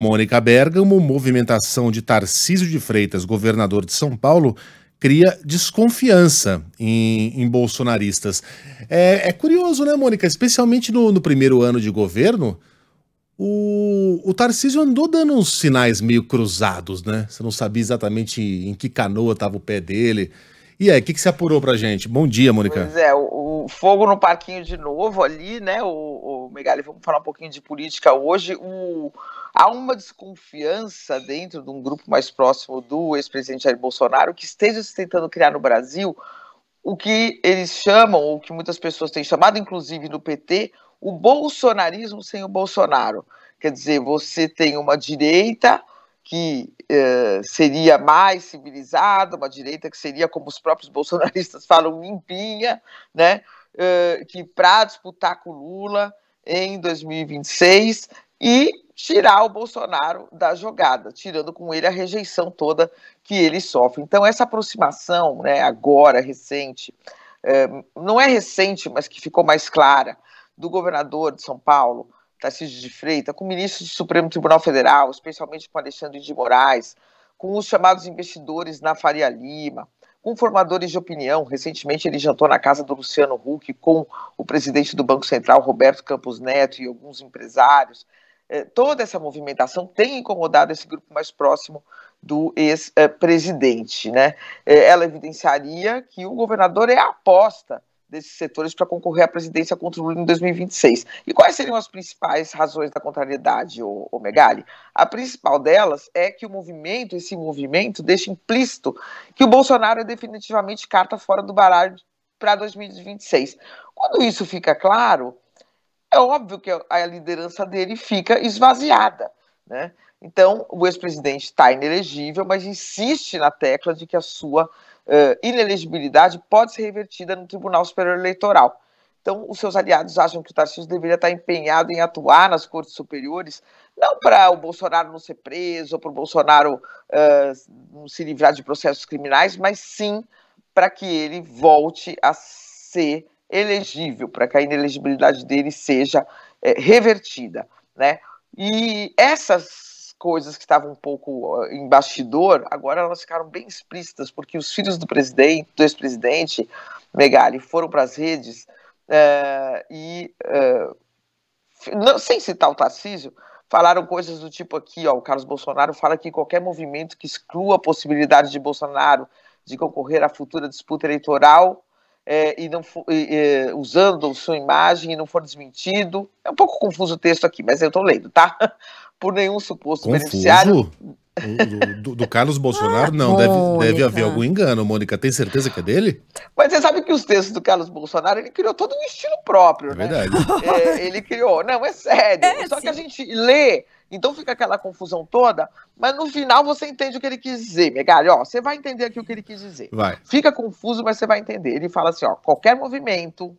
Mônica Bergamo, movimentação de Tarcísio de Freitas, governador de São Paulo, cria desconfiança em, em bolsonaristas. É, é, curioso, né, Mônica? Especialmente no, no primeiro ano de governo, o, o, Tarcísio andou dando uns sinais meio cruzados, né? Você não sabia exatamente em que canoa estava o pé dele. E aí, o que, que você apurou pra gente? Bom dia, Mônica. Pois é, o, o fogo no parquinho de novo ali, né? O, o Megali, vamos falar um pouquinho de política hoje. O há uma desconfiança dentro de um grupo mais próximo do ex-presidente Jair Bolsonaro que esteja se tentando criar no Brasil o que eles chamam, ou que muitas pessoas têm chamado, inclusive no PT, o bolsonarismo sem o Bolsonaro. Quer dizer, você tem uma direita que eh, seria mais civilizada, uma direita que seria, como os próprios bolsonaristas falam, limpinha, né? Eh, que para disputar com Lula em 2026 e tirar o Bolsonaro da jogada, tirando com ele a rejeição toda que ele sofre. Então, essa aproximação, né, agora, recente, é, não é recente, mas que ficou mais clara, do governador de São Paulo, Tarcísio de Freitas, com o ministro do Supremo Tribunal Federal, especialmente com Alexandre de Moraes, com os chamados investidores na Faria Lima, com formadores de opinião. Recentemente, ele jantou na casa do Luciano Huck com o presidente do Banco Central, Roberto Campos Neto, e alguns empresários. É, toda essa movimentação tem incomodado esse grupo mais próximo do ex-presidente. Né? É, ela evidenciaria que o governador é a aposta desses setores para concorrer à presidência contra o Lula em 2026. E quais seriam as principais razões da contrariedade, o Megali? A principal delas é que o movimento, esse movimento, deixa implícito que o Bolsonaro é definitivamente carta fora do baralho para 2026. Quando isso fica claro, é óbvio que a liderança dele fica esvaziada. Né? Então, o ex-presidente está inelegível, mas insiste na tecla de que a sua uh, inelegibilidade pode ser revertida no Tribunal Superior Eleitoral. Então, os seus aliados acham que o Tarcísio deveria estar tá empenhado em atuar nas cortes superiores, não para o Bolsonaro não ser preso, ou para o Bolsonaro uh, não se livrar de processos criminais, mas sim para que ele volte a ser elegível, para que a inelegibilidade dele seja é, revertida. Né? E essas coisas que estavam um pouco eh, em bastidor, agora elas ficaram bem explícitas, porque os filhos do presidente, do ex-presidente Megali, foram para as redes eh, e, não, sem citar o Tarcísio, falaram coisas do tipo aqui, ó, o Carlos Bolsonaro fala que qualquer movimento que exclua a possibilidade de Bolsonaro de concorrer à futura disputa eleitoral é, e não for, é, usando sua imagem e não for desmentido. É um pouco confuso o texto aqui, mas eu estou lendo, tá? Por nenhum suposto confuso? beneficiário. Do, do, do, Carlos Bolsonaro, não. Deve, ah, deve haver algum engano, Mônica. Tem certeza que é dele? Mas você sabe que os textos do Carlos Bolsonaro, ele criou todo um estilo próprio, é né? Verdade. É, ele criou. Não, é sério. É, Só sim. que a gente lê, então fica aquela confusão toda, mas no final você entende o que ele quis dizer, Megalho. Ó, você vai entender aqui o que ele quis dizer. Vai. Fica confuso, mas você vai entender. Ele fala assim, ó, qualquer movimento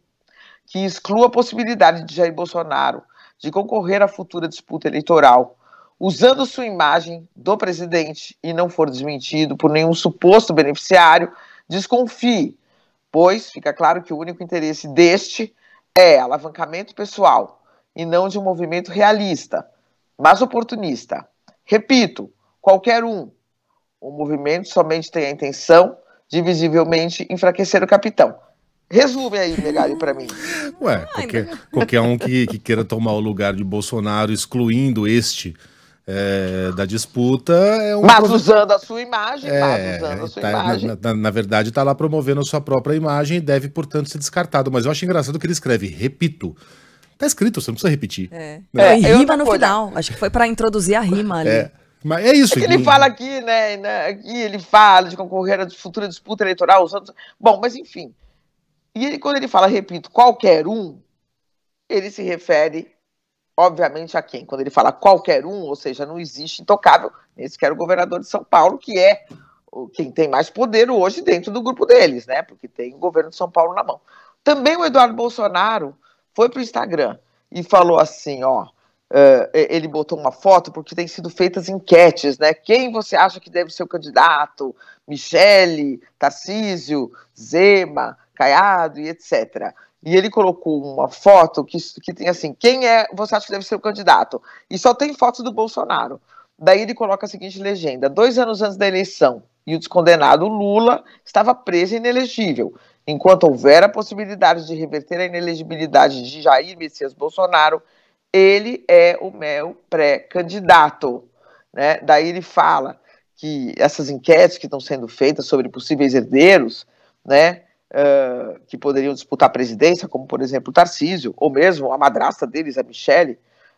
que exclua a possibilidade de Jair Bolsonaro de concorrer à futura disputa eleitoral usando sua imagem do presidente e não for desmentido por nenhum suposto beneficiário, desconfie, pois fica claro que o único interesse deste é alavancamento pessoal e não de um movimento realista, mas oportunista. Repito, qualquer um. O movimento somente tem a intenção de visivelmente enfraquecer o capitão. Resume aí, Megali, para mim. Ué, qualquer, qualquer um que, que queira tomar o lugar de Bolsonaro, excluindo este é, da disputa. É um Mas usando a sua imagem, é, usando a sua tá, imagem. Na, na verdade, está lá promovendo a sua própria imagem e deve, portanto, ser descartado. Mas eu acho engraçado que ele escreve, repito. Tá escrito, você não precisa repetir. É, né? é, é rima no final. Acho que foi para introduzir a rima ali. É. Mas é isso. É que ele fala aqui, né, né? Aqui ele fala de concorrer à futura disputa eleitoral. Bom, mas enfim. E ele, quando ele fala, repito, qualquer um, ele se refere obviamente, a quem? Quando ele fala qualquer um, ou seja, não existe intocável, esse que era o governador de São Paulo, que é quem tem mais poder hoje dentro do grupo deles, né? Porque tem o governo de São Paulo na mão. Também o Eduardo Bolsonaro foi para o Instagram e falou assim, ó. Uh, ele botou uma foto porque tem sido feitas enquetes, né? Quem você acha que deve ser o candidato? Michele, Tarcísio, Zema, Caiado e etc. E ele colocou uma foto que, que tem assim: quem é você acha que deve ser o candidato? E só tem fotos do Bolsonaro. Daí ele coloca a seguinte legenda: dois anos antes da eleição, e o descondenado Lula estava preso e inelegível. Enquanto houver a possibilidade de reverter a inelegibilidade de Jair Messias Bolsonaro, ele é o meu pré-candidato. Né? Daí ele fala que essas enquetes que estão sendo feitas sobre possíveis herdeiros, né, eh, que poderiam disputar a presidência, como por exemplo o Tarcísio, ou mesmo a madrasta deles, a Michele,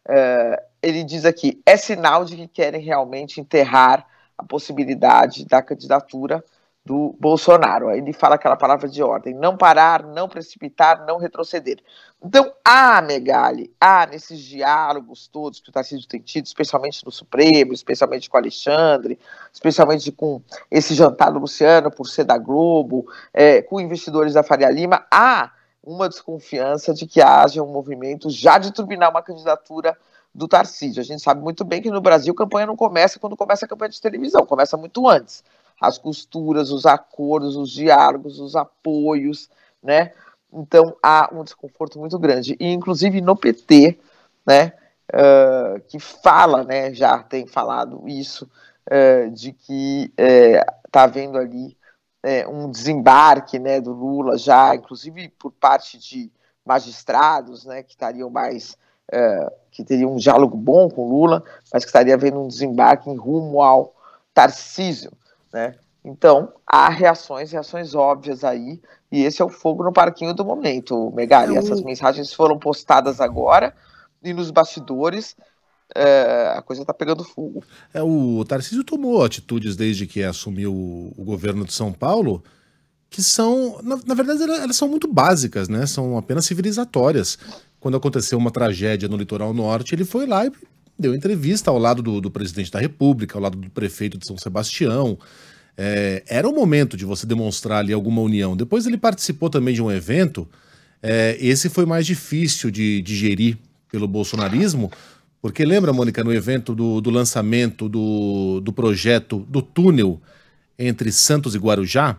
uh, ele diz aqui: é sinal de que querem realmente enterrar a possibilidade da candidatura do Bolsonaro. Aí ele fala aquela palavra de ordem: não parar, não precipitar, não retroceder. Então, há, Megali, há nesses diálogos todos que o Tarcísio tem tido, especialmente no Supremo, especialmente com Alexandre, especialmente com esse jantar do Luciano por ser da Globo, é, com investidores da Faria Lima, há uma desconfiança de que haja um movimento já de turbinar uma candidatura do Tarcísio. A gente sabe muito bem que no Brasil a campanha não começa quando começa a campanha de televisão, começa muito antes as costuras, os acordos, os diálogos, os apoios, né? Então há um desconforto muito grande. E inclusive no PT, né, uh, que fala, né, já tem falado isso, uh, de que está eh, uh, havendo ali eh, um desembarque né, do Lula já, inclusive por parte de magistrados né, que estariam mais. Ah, que teriam um diálogo bom com Lula, mas que estaria havendo um desembarque em rumo ao Tarcísio né? Então, há reações, reações óbvias aí, e esse é o fogo no parquinho do momento, Megali. Essas mensagens foram postadas agora e nos bastidores. É, a coisa está pegando fogo. É, o Tarcísio tomou atitudes desde que assumiu o governo de São Paulo que são, na, na verdade, elas são muito básicas, né? São apenas civilizatórias. Quando aconteceu uma tragédia no litoral norte, ele foi lá e deu entrevista ao lado do, do presidente da República, ao lado do prefeito de São Sebastião. É, era o momento de você demonstrar ali alguma união. Depois ele participou também de um evento. É, esse foi mais difícil de digerir pelo bolsonarismo, porque lembra, Mônica, no evento do, do lançamento do, do projeto do túnel entre Santos e Guarujá,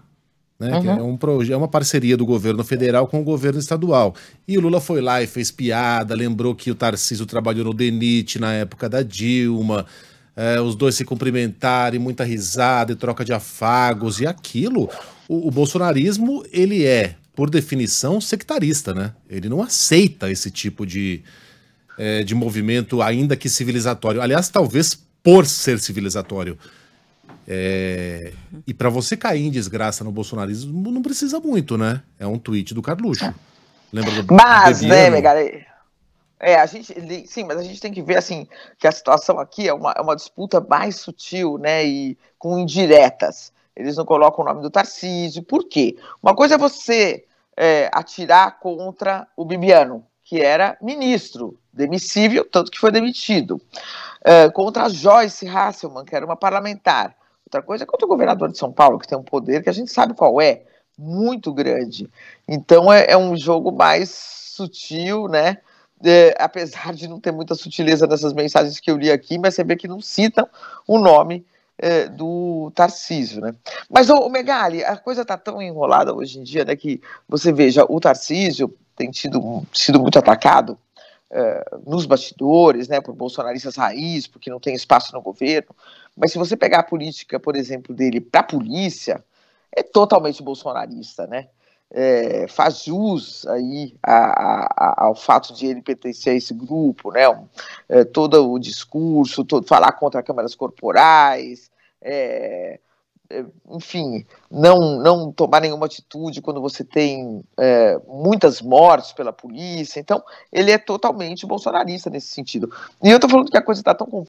né? Uhum. é, um projeto, é uma parceria do governo federal com o governo estadual. E o Lula foi lá e fez piada, lembrou que o Tarcísio trabalhou no DENIT na época da Dilma. É, os dois se cumprimentaram, e muita risada, e troca de afagos, e aquilo. O, o bolsonarismo, ele é, por definição, sectarista, né? Ele não aceita esse tipo de, é, de movimento, ainda que civilizatório. Aliás, talvez por ser civilizatório. É... E para você cair em desgraça no bolsonarismo, não precisa muito, né? É um tweet do Carluxo. Lembra do Mas, do né, galera? É, é, a gente, sim, mas a gente tem que ver assim que a situação aqui é uma, é uma disputa mais sutil, né, e com indiretas. Eles não colocam o nome do Tarcísio, por quê? Uma coisa é você é, atirar contra o Bibiano, que era ministro, demissível, tanto que foi demitido, é, contra a Joyce Hasselman, que era uma parlamentar, Outra coisa é contra o governador de São Paulo, que tem um poder que a gente sabe qual é, muito grande. Então é, é um jogo mais sutil, né? É, apesar de não ter muita sutileza nessas mensagens que eu li aqui, mas você vê que não citam o nome é, do Tarcísio, né? Mas, o Megali, a coisa está tão enrolada hoje em dia, né, que você veja, o Tarcísio tem tido, sido muito atacado é, nos bastidores, né, por bolsonaristas raiz, porque não tem espaço no governo, mas se você pegar a política, por exemplo, dele para a polícia, é totalmente bolsonarista, né? É, faz jus aí a, a, ao fato de ele pertencer a esse grupo, né? É, todo o discurso, todo, falar contra câmeras corporais, é, é, enfim, não, não tomar nenhuma atitude quando você tem é, muitas mortes pela polícia. Então, ele é totalmente bolsonarista nesse sentido. E eu estou falando que a coisa está tão